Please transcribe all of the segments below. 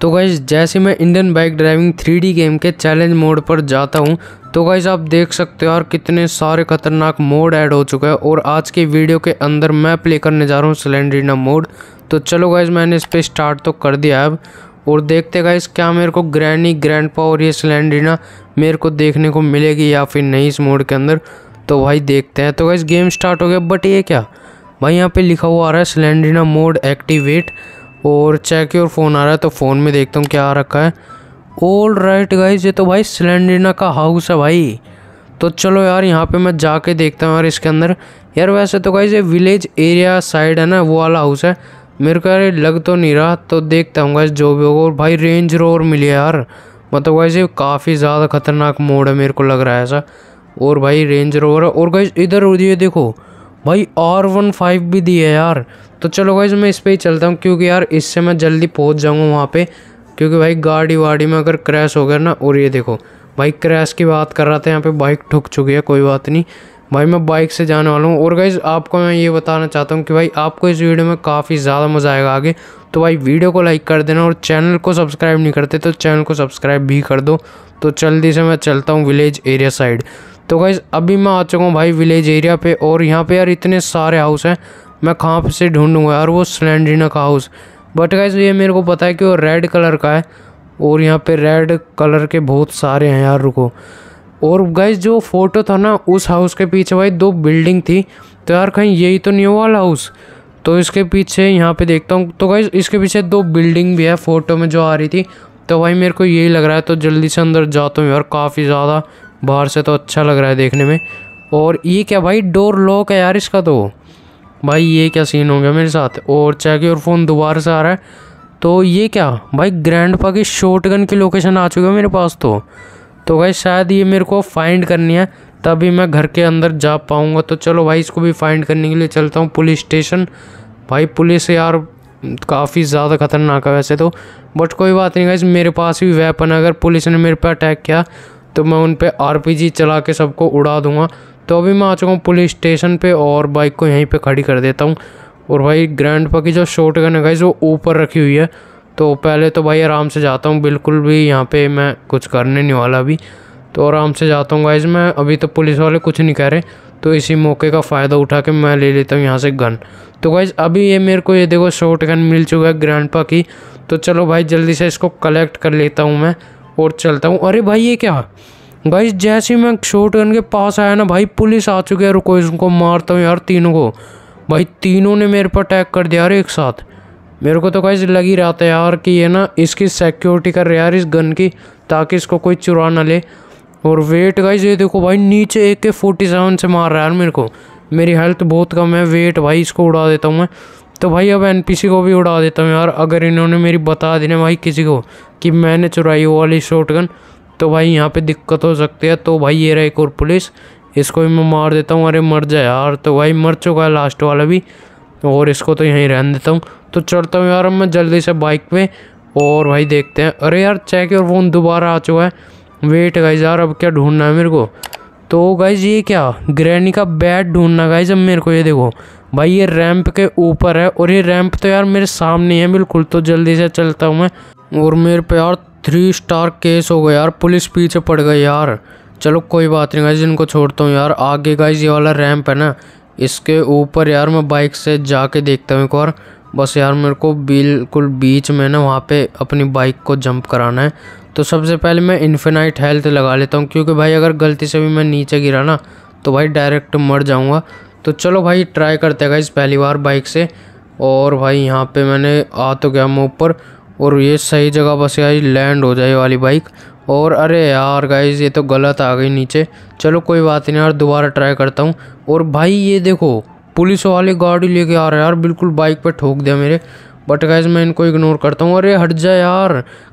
तो गाइज जैसे मैं Indian bike driving three game के चैलेंज मोड पर जाता हूँ तो गाइज आप देख सकते हो यार कितने सारे खतरनाक मोड ऐड हो चुका है और आज के वीडियो के अंदर मैं प्ले करने जा रहा हूँ सिलेंड्रीना मोड तो चलो गाइज मैंने इस पर स्टार्ट तो कर दिया अब और देखते गाइज क्या मेरे को ग्रैनी ग्रैंड पा और ये सिलेंड्रीना मेरे को देखने को मिलेगी या फिर नहीं इस मोड के अंदर तो भाई देखते हैं तो गाइज गेम स्टार्ट हो गया बट ये क्या भाई यहाँ पे लिखा हुआ आ रहा है सिलेंड्रीना मोड एक्टिवेट और चेक योर फ़ोन आ रहा है तो फ़ोन में देखता हूँ क्या रखा है ऑल राइट गाइज ये तो भाई सिलेंडरना का हाउस है भाई तो चलो यार यहाँ पे मैं जाके देखता हूँ यार इसके अंदर यार वैसे तो गाइज ये विलेज एरिया साइड है ना वो वाला हाउस है मेरे को यार लग तो नहीं रहा तो देखता हूँ गाइज जो भी होगा और भाई रेंज रोवर मिली यार मतलब गाइज ये काफ़ी ज़्यादा खतरनाक मोड है मेरे को लग रहा है ऐसा और भाई रेंज रोवर और गाइज इधर ये देखो भाई आर वन फाइव भी दी है यार तो चलो गाइज मैं इस पर ही चलता हूँ क्योंकि यार इससे मैं जल्दी पहुँच जाऊँगा वहाँ पर क्योंकि भाई गाड़ी वाड़ी में अगर क्रैश हो गया ना और ये देखो भाई क्रैश की बात कर रहा था यहाँ पे बाइक ठुक चुकी है कोई बात नहीं भाई मैं बाइक से जाने वाला हूँ और गाइज आपको मैं ये बताना चाहता हूँ कि भाई आपको इस वीडियो में काफ़ी ज़्यादा मज़ा आएगा आगे तो भाई वीडियो को लाइक कर देना और चैनल को सब्सक्राइब नहीं करते तो चैनल को सब्सक्राइब भी कर दो तो जल्दी से मैं चलता हूँ विलेज एरिया साइड तो गाइज़ अभी मैं आ चुका हूँ भाई विलेज एरिया पे और यहाँ पे यार इतने सारे हाउस हैं मैं कहाँ से ढूंढूंगा यार वो स्लैंड्रिना का हाउस बट गाइज ये मेरे को पता है कि वो रेड कलर का है और यहाँ पे रेड कलर के बहुत सारे हैं यार रुको और गाइज जो फ़ोटो था ना उस हाउस के पीछे भाई दो बिल्डिंग थी तो यार कहीं यही तो नहीं वाला हाउस तो इसके पीछे यहाँ पे देखता हूँ तो गाइज इसके पीछे दो बिल्डिंग भी है फ़ोटो में जो आ रही थी तो भाई मेरे को यही लग रहा है तो जल्दी से अंदर जाता हूँ यार काफ़ी ज़्यादा बाहर से तो अच्छा लग रहा है देखने में और ये क्या भाई डोर लॉक है यार इसका तो भाई ये क्या सीन हो गया मेरे साथ और चेक और फ़ोन दोबारा से आ रहा है तो ये क्या भाई ग्रैंड पा की शॉर्ट गन की लोकेशन आ चुकी है मेरे पास तो तो भाई शायद ये मेरे को फाइंड करनी है तभी मैं घर के अंदर जा पाऊँगा तो चलो भाई इसको भी फाइंड करने के लिए चलता हूँ पुलिस स्टेशन भाई पुलिस यार काफ़ी ज़्यादा खतरनाक है वैसे तो बट कोई बात नहीं गाइज मेरे पास भी वेपन है अगर पुलिस ने मेरे पर अटैक किया तो मैं उन पर आर चला के सबको उड़ा दूँगा तो अभी मैं आ चुका हूँ पुलिस स्टेशन पे और बाइक को यहीं पे खड़ी कर देता हूँ और भाई ग्रैंड पा की जो शॉर्ट गन है गाइज वो ऊपर रखी हुई है तो पहले तो भाई आराम से जाता हूँ बिल्कुल भी यहाँ पे मैं कुछ करने नहीं वाला अभी तो आराम से जाता हूँ गाइज मैं अभी तो पुलिस वाले कुछ नहीं कह रहे तो इसी मौके का फ़ायदा उठा के मैं ले लेता हूँ यहाँ से गन तो गाइज अभी ये मेरे को ये देखो शॉर्ट गन मिल चुका है ग्रैंड पा की तो चलो भाई जल्दी से इसको कलेक्ट कर लेता हूँ मैं और चलता हूँ अरे भाई ये क्या भाई जैसे ही मैं शॉर्ट गन के पास आया ना भाई पुलिस आ चुकी है रुको इसको मारता हूँ यार तीनों को भाई तीनों ने मेरे पर अटैक कर दिया यार एक साथ मेरे को तो गाइज लग ही रहा था यार कि ये ना इसकी सिक्योरिटी कर रहे यार इस गन की ताकि इसको कोई चुरा ना ले और वेट गाइज ये देखो भाई नीचे एक के फोर्टी सेवन से मार रहा है यार मेरे को मेरी हेल्थ बहुत कम है वेट भाई इसको उड़ा देता हूँ मैं तो भाई अब एन को भी उड़ा देता हूँ यार अगर इन्होंने मेरी बता दी ना भाई किसी को कि मैंने चुराई वो वाली शॉर्ट तो भाई यहाँ पे दिक्कत हो सकती है तो भाई ये रहा एक और पुलिस इसको भी मैं मार देता हूँ अरे मर जाए यार तो भाई मर चुका है लास्ट वाला भी और इसको तो यहीं रहने देता हूँ तो चलता हूँ यार अब मैं जल्दी से बाइक पे और भाई देखते हैं अरे यार चेक और फोन दोबारा आ चुका है वेट गाइज यार अब क्या ढूंढना है मेरे को तो गाइज ये क्या ग्रैनी का बैट ढूंढना गाइज अब मेरे को ये देखो भाई ये रैंप के ऊपर है और ये रैंप तो यार मेरे सामने है बिल्कुल तो जल्दी से चलता हूँ मैं और मेरे पे यार थ्री स्टार केस हो गया यार पुलिस पीछे पड़ गई यार चलो कोई बात नहीं गाई जिनको छोड़ता हूँ यार आगे का ये वाला रैंप है ना इसके ऊपर यार मैं बाइक से जाके देखता हूँ एक और बस यार मेरे को बिल्कुल बीच में ना वहाँ पे अपनी बाइक को जंप कराना है तो सबसे पहले मैं इन्फिनाइट हेल्थ लगा लेता हूँ क्योंकि भाई अगर गलती से भी मैं नीचे गिरा ना तो भाई डायरेक्ट मर जाऊँगा तो चलो भाई ट्राई करते हैं गाइस पहली बार बाइक से और भाई यहाँ पे मैंने आ तो गया मैं ऊपर और ये सही जगह बस गाइस लैंड हो जाए वाली बाइक और अरे यार गाइज ये तो गलत आ गई नीचे चलो कोई बात नहीं यार दोबारा ट्राई करता हूँ और भाई ये देखो पुलिस वाले गाड़ी लेके आ रहे यार बिल्कुल बाइक पे ठोक दिया मेरे बट गाइज मैं इनको इग्नोर करता हूँ अरे हट जा यार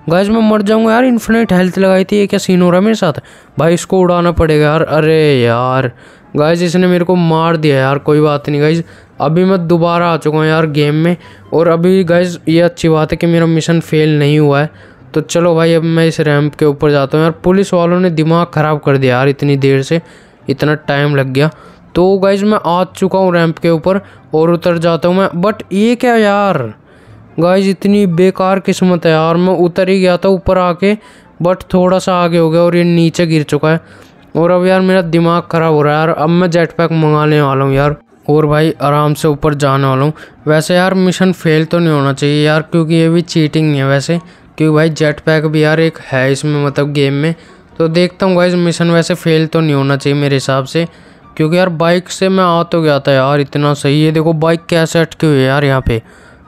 गाइज मैं मर जाऊँगा यार इन्फिनेट हेल्थ लगाई थी ये क्या सीन हो रहा है मेरे साथ भाई इसको उड़ाना पड़ेगा यार अरे यार गाइज इसने मेरे को मार दिया यार कोई बात नहीं गाइज अभी मैं दोबारा आ चुका हूँ यार गेम में और अभी गाइज ये अच्छी बात है कि मेरा मिशन फेल नहीं हुआ है तो चलो भाई अब मैं इस रैंप के ऊपर जाता हूँ यार पुलिस वालों ने दिमाग ख़राब कर दिया यार इतनी देर से इतना टाइम लग गया तो गाइज मैं आ चुका हूँ रैंप के ऊपर और उतर जाता हूँ मैं बट ये क्या यार गाइज इतनी बेकार किस्मत है यार मैं उतर ही गया था ऊपर आके बट थोड़ा सा आगे हो गया और ये नीचे गिर चुका है और अब यार मेरा दिमाग ख़राब हो रहा है यार अब मैं जेट पैक मंगाने वाला हूँ यार और भाई आराम से ऊपर जाने वाला हूँ वैसे यार मिशन फेल तो नहीं होना चाहिए यार क्योंकि ये भी चीटिंग नहीं है वैसे क्योंकि भाई जेट पैक भी यार एक है इसमें मतलब गेम में तो देखता हूँ भाई मिशन वैसे फेल तो नहीं होना चाहिए मेरे हिसाब से क्योंकि यार बाइक से मैं आ तो गया था यार इतना सही है देखो बाइक कैसे अटकी हुई है यार यहाँ पे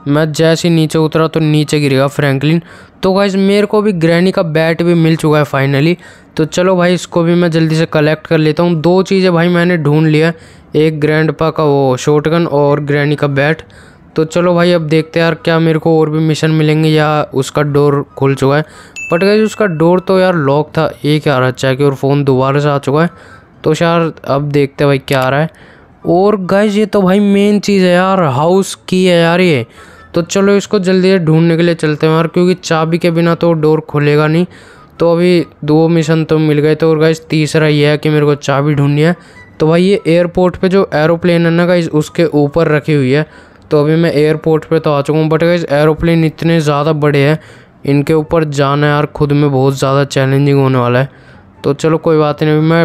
मैं जैसे ही नीचे उतरा तो नीचे गिर गया फ्रैंकलिन तो गाइज मेरे को भी ग्रहणी का बैट भी मिल चुका है फाइनली तो चलो भाई इसको भी मैं जल्दी से कलेक्ट कर लेता हूँ दो चीज़ें भाई मैंने ढूंढ लिया एक ग्रैंड पा का वो शॉटगन और ग्रैनी का बैट तो चलो भाई अब देखते हैं यार क्या मेरे को और भी मिशन मिलेंगे या उसका डोर खुल चुका है बट गई उसका डोर तो यार लॉक था ये क्या आ रहा है कि और फ़ोन दोबारा से आ चुका है तो यार अब देखते हैं भाई क्या आ रहा है और गैस ये तो भाई मेन चीज़ है यार हाउस की है यार ये तो चलो इसको जल्दी से ढूंढने के लिए चलते हैं यार क्योंकि चाबी के बिना तो डोर खुलेगा नहीं तो अभी दो मिशन तो मिल गए तो और गाइज तीसरा ये है कि मेरे को चाबी ढूंढनी है तो भाई ये एयरपोर्ट पे जो एरोप्लेन है ना गाइज उसके ऊपर रखी हुई है तो अभी मैं एयरपोर्ट पे तो आ चुका हूँ बट गाइज एरोप्लेन इतने ज़्यादा बड़े हैं इनके ऊपर जाना यार खुद में बहुत ज़्यादा चैलेंजिंग होने वाला है तो चलो कोई बात नहीं मैं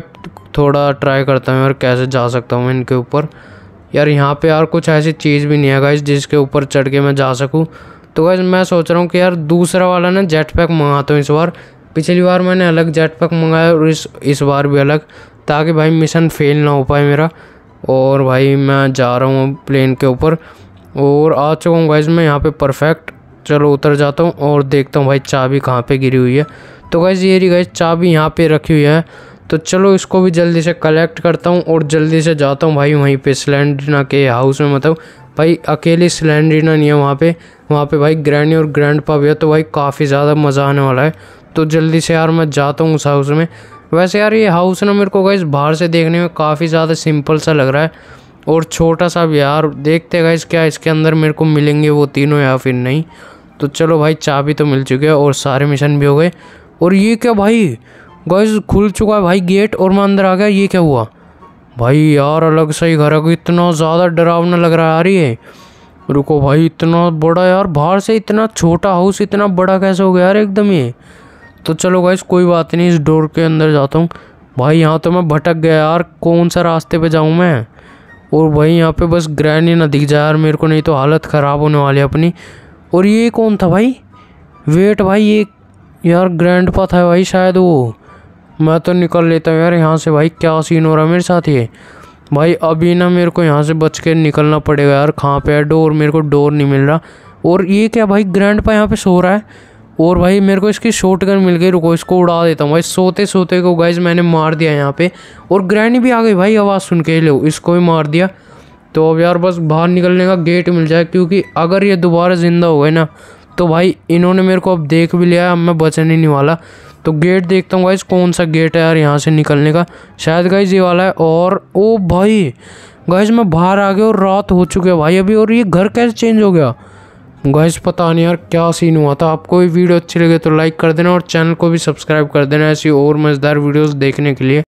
थोड़ा ट्राई करता हूँ यार कैसे जा सकता हूँ इनके ऊपर यार यहाँ पे यार कुछ ऐसी चीज़ भी नहीं है गाइज जिसके ऊपर चढ़ के मैं जा सकूँ तो गाइज मैं सोच रहा हूँ कि यार दूसरा वाला ना जेट पैक मंगाता हूँ इस बार पिछली बार मैंने अलग जेट पैक मंगाया और इस इस बार भी अलग ताकि भाई मिशन फेल ना हो पाए मेरा और भाई मैं जा रहा हूँ प्लेन के ऊपर और आ चुका हूँ गाइज मैं यहाँ पर परफेक्ट चलो उतर जाता हूँ और देखता हूँ भाई चाबी कहाँ पे गिरी हुई है तो गाइज ये रही गाइज चाबी यहाँ पे रखी हुई है तो चलो इसको भी जल्दी से कलेक्ट करता हूँ और जल्दी से जाता हूँ भाई वहीं पे सिलेंड्रिना के हाउस में मतलब भाई अकेली सिलेंड्रिना नहीं है वहाँ पे वहाँ पे भाई ग्रैंडी और ग्रैंड पा भी है तो भाई काफ़ी ज़्यादा मज़ा आने वाला है तो जल्दी से यार मैं जाता हूँ उस हाउस में वैसे यार ये हाउस ना मेरे को गई बाहर से देखने में काफ़ी ज़्यादा सिंपल सा लग रहा है और छोटा सा भी यार देखते गए क्या इसके अंदर मेरे को मिलेंगे वो तीनों या फिर नहीं तो चलो भाई चाबी तो मिल चुकी है और सारे मिशन भी हो गए और ये क्या भाई गैस खुल चुका है भाई गेट और मैं अंदर आ गया ये क्या हुआ भाई यार अलग सा ही घर है इतना ज़्यादा डरावना लग रहा है यार ये रुको भाई इतना बड़ा यार बाहर से इतना छोटा हाउस इतना बड़ा कैसे हो गया यार एकदम ये तो चलो गाइस कोई बात नहीं इस डोर के अंदर जाता हूँ भाई यहाँ तो मैं भटक गया यार कौन सा रास्ते पर जाऊँ मैं और भाई यहाँ पे बस ग्रैंड ही ना दिख जाए यार मेरे को नहीं तो हालत ख़राब होने वाली है अपनी और ये कौन था भाई वेट भाई ये यार ग्रैंड पा था भाई शायद वो मैं तो निकल लेता हूँ यार यहाँ से भाई क्या सीन हो रहा है मेरे साथ ये भाई अभी ना मेरे को यहाँ से बच के निकलना पड़ेगा यार कहाँ पे है डोर मेरे को डोर नहीं मिल रहा और ये क्या भाई ग्रैंड पा यहाँ पे सो रहा है और भाई मेरे को इसकी शॉर्ट गन मिल गई रुको इसको उड़ा देता हूँ भाई सोते सोते को गाइज मैंने मार दिया यहाँ पे और ग्रैंड भी आ गई भाई आवाज़ सुन के लो इसको भी मार दिया तो अब यार बस बाहर निकलने का गेट मिल जाए क्योंकि अगर ये दोबारा ज़िंदा हो गए ना तो भाई इन्होंने मेरे को अब देख भी लिया अब मैं बचने नहीं वाला तो गेट देखता हूँ गाइज़ कौन सा गेट है यार यहाँ से निकलने का शायद गाइज़ ये वाला है और ओ भाई गाइज मैं बाहर आ गया और रात हो चुकी है भाई अभी और ये घर कैसे चेंज हो गया गाइज पता नहीं यार क्या सीन हुआ था आपको ये वीडियो अच्छी लगे तो लाइक कर देना और चैनल को भी सब्सक्राइब कर देना ऐसी और मज़ेदार वीडियोस देखने के लिए